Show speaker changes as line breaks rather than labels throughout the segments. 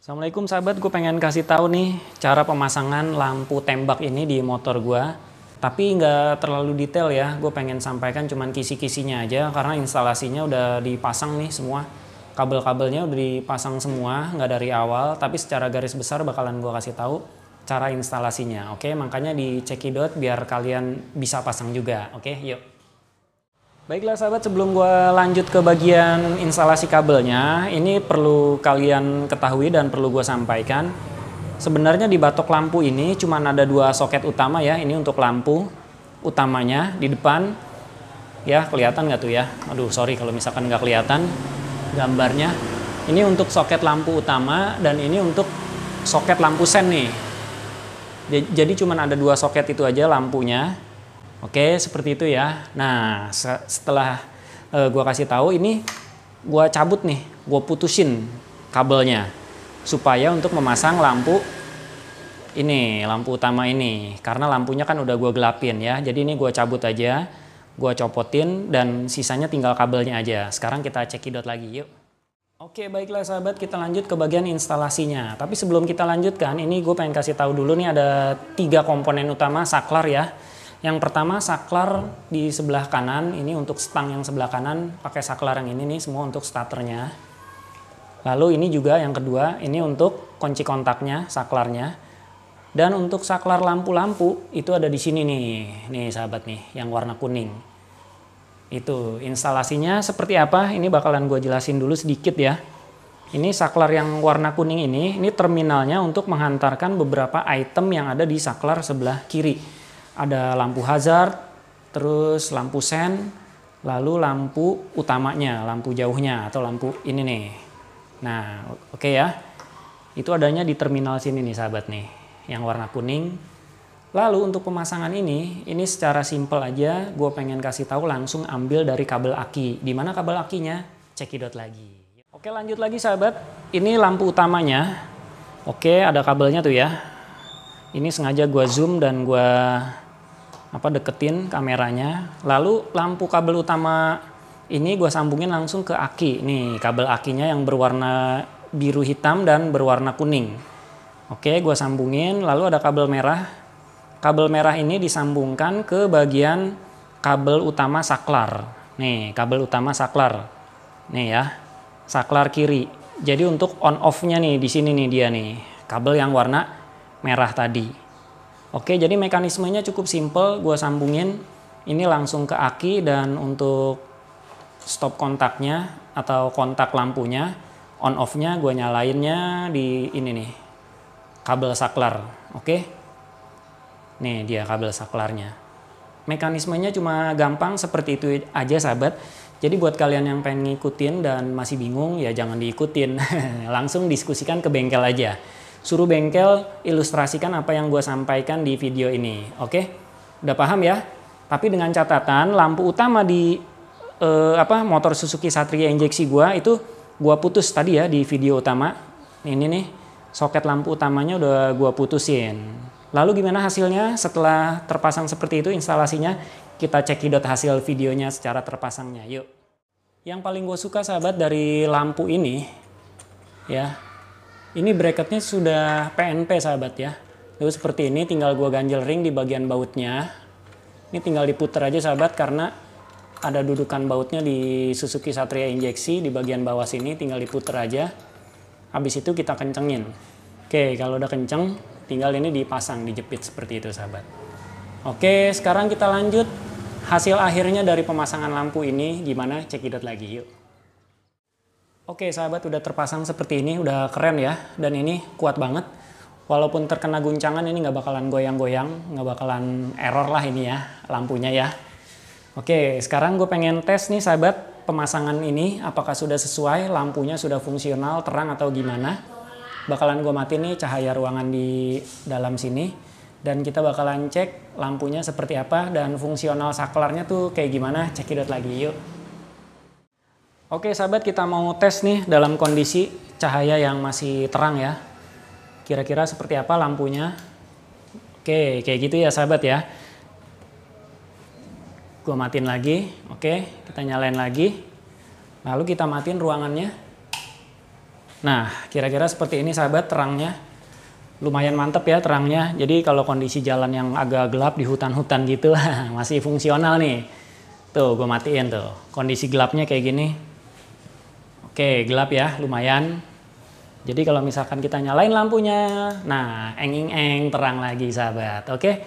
Assalamualaikum sahabat, gue pengen kasih tahu nih cara pemasangan lampu tembak ini di motor gue. Tapi nggak terlalu detail ya, gue pengen sampaikan cuman kisi-kisinya aja karena instalasinya udah dipasang nih semua. Kabel-kabelnya udah dipasang semua, nggak dari awal, tapi secara garis besar bakalan gue kasih tahu cara instalasinya. Oke, makanya di cekidot biar kalian bisa pasang juga. Oke, yuk. Baiklah sahabat, sebelum gue lanjut ke bagian instalasi kabelnya, ini perlu kalian ketahui dan perlu gue sampaikan. Sebenarnya di batok lampu ini cuma ada dua soket utama ya, ini untuk lampu utamanya di depan. Ya, kelihatan nggak tuh ya? Aduh, sorry kalau misalkan nggak kelihatan gambarnya. Ini untuk soket lampu utama dan ini untuk soket lampu sen nih. Jadi cuma ada dua soket itu aja lampunya Oke, seperti itu ya. Nah, setelah uh, gua kasih tahu ini gua cabut nih, gua putusin kabelnya supaya untuk memasang lampu ini, lampu utama ini. Karena lampunya kan udah gua gelapin ya. Jadi ini gua cabut aja, gua copotin dan sisanya tinggal kabelnya aja. Sekarang kita cekidot lagi yuk. Oke, baiklah sahabat, kita lanjut ke bagian instalasinya. Tapi sebelum kita lanjutkan, ini gue pengen kasih tahu dulu nih ada tiga komponen utama saklar ya yang pertama saklar di sebelah kanan, ini untuk stang yang sebelah kanan, pakai saklar yang ini nih semua untuk starternya. Lalu ini juga yang kedua, ini untuk kunci kontaknya, saklarnya. Dan untuk saklar lampu-lampu itu ada di sini nih, nih sahabat nih, yang warna kuning. Itu instalasinya seperti apa? Ini bakalan gue jelasin dulu sedikit ya. Ini saklar yang warna kuning ini, ini terminalnya untuk menghantarkan beberapa item yang ada di saklar sebelah kiri ada lampu hazard, terus lampu sen, lalu lampu utamanya, lampu jauhnya atau lampu ini nih. Nah, oke okay ya. Itu adanya di terminal sini nih sahabat nih, yang warna kuning. Lalu untuk pemasangan ini, ini secara simple aja, gue pengen kasih tahu langsung ambil dari kabel aki. Di mana kabel akinya? Cekidot lagi. Oke lanjut lagi sahabat, ini lampu utamanya. Oke ada kabelnya tuh ya. Ini sengaja gue zoom dan gue apa deketin kameranya lalu lampu kabel utama ini gue sambungin langsung ke aki nih kabel akinya yang berwarna biru hitam dan berwarna kuning oke gue sambungin lalu ada kabel merah kabel merah ini disambungkan ke bagian kabel utama saklar nih kabel utama saklar nih ya saklar kiri jadi untuk on off nya nih di sini nih dia nih kabel yang warna merah tadi Oke, jadi mekanismenya cukup simple. Gua sambungin ini langsung ke aki dan untuk stop kontaknya atau kontak lampunya on off-nya gue nyalainnya di ini nih kabel saklar. Oke, nih dia kabel saklarnya. Mekanismenya cuma gampang seperti itu aja sahabat. Jadi buat kalian yang pengen ngikutin dan masih bingung ya jangan diikutin. Langsung diskusikan ke bengkel aja suruh bengkel ilustrasikan apa yang gue sampaikan di video ini. Oke, udah paham ya? Tapi dengan catatan lampu utama di eh, apa motor Suzuki Satria injeksi gue itu gue putus tadi ya di video utama. Ini nih soket lampu utamanya udah gue putusin. Lalu gimana hasilnya setelah terpasang seperti itu instalasinya? Kita cekidot hasil videonya secara terpasangnya. Yuk. Yang paling gue suka sahabat dari lampu ini ya ini bracketnya sudah PNP sahabat ya. Lalu seperti ini tinggal gua ganjel ring di bagian bautnya. Ini tinggal diputer aja sahabat karena ada dudukan bautnya di Suzuki Satria injeksi di bagian bawah sini tinggal diputer aja. Habis itu kita kencengin. Oke, kalau udah kenceng tinggal ini dipasang dijepit seperti itu sahabat. Oke, sekarang kita lanjut hasil akhirnya dari pemasangan lampu ini gimana? Cekidot lagi yuk. Oke sahabat udah terpasang seperti ini, udah keren ya. Dan ini kuat banget. Walaupun terkena guncangan ini nggak bakalan goyang-goyang, nggak bakalan error lah ini ya lampunya ya. Oke sekarang gue pengen tes nih sahabat pemasangan ini apakah sudah sesuai, lampunya sudah fungsional, terang atau gimana. Bakalan gue mati nih cahaya ruangan di dalam sini. Dan kita bakalan cek lampunya seperti apa dan fungsional saklarnya tuh kayak gimana. Cekidot lagi yuk. Oke sahabat kita mau tes nih dalam kondisi cahaya yang masih terang ya. Kira-kira seperti apa lampunya. Oke kayak gitu ya sahabat ya. Gue matiin lagi. Oke kita nyalain lagi. Lalu kita matiin ruangannya. Nah kira-kira seperti ini sahabat terangnya. Lumayan mantep ya terangnya. Jadi kalau kondisi jalan yang agak gelap di hutan-hutan gitu Masih fungsional nih. Tuh gue matiin tuh. Kondisi gelapnya kayak gini Oke, gelap ya, lumayan. Jadi kalau misalkan kita nyalain lampunya, nah enging eng terang lagi sahabat. Oke.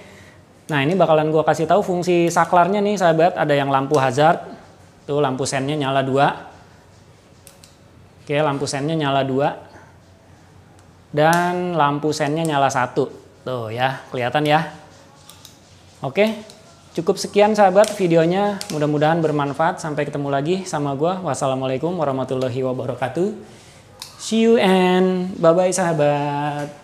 Nah, ini bakalan gue kasih tahu fungsi saklarnya nih sahabat, ada yang lampu hazard. Tuh lampu sennya nyala dua. Oke, lampu sennya nyala dua. Dan lampu sennya nyala satu. Tuh ya, kelihatan ya. Oke, Cukup sekian sahabat videonya, mudah-mudahan bermanfaat. Sampai ketemu lagi sama gue. Wassalamualaikum warahmatullahi wabarakatuh. See you and bye-bye sahabat.